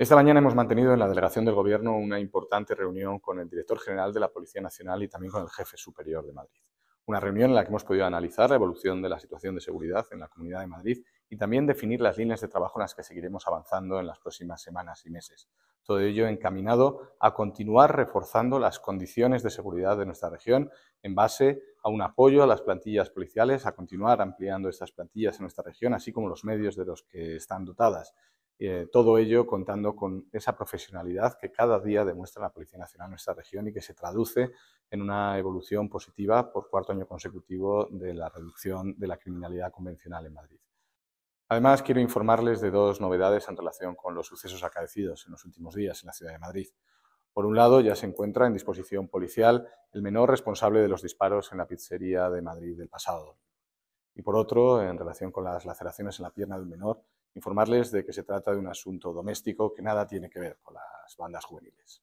Esta mañana hemos mantenido en la delegación del Gobierno una importante reunión con el director general de la Policía Nacional y también con el jefe superior de Madrid. Una reunión en la que hemos podido analizar la evolución de la situación de seguridad en la Comunidad de Madrid y también definir las líneas de trabajo en las que seguiremos avanzando en las próximas semanas y meses. Todo ello encaminado a continuar reforzando las condiciones de seguridad de nuestra región en base a un apoyo a las plantillas policiales, a continuar ampliando estas plantillas en nuestra región, así como los medios de los que están dotadas eh, todo ello contando con esa profesionalidad que cada día demuestra la Policía Nacional en nuestra región y que se traduce en una evolución positiva por cuarto año consecutivo de la reducción de la criminalidad convencional en Madrid. Además, quiero informarles de dos novedades en relación con los sucesos acaecidos en los últimos días en la ciudad de Madrid. Por un lado, ya se encuentra en disposición policial el menor responsable de los disparos en la pizzería de Madrid del pasado. Y por otro, en relación con las laceraciones en la pierna del menor, informarles de que se trata de un asunto doméstico que nada tiene que ver con las bandas juveniles.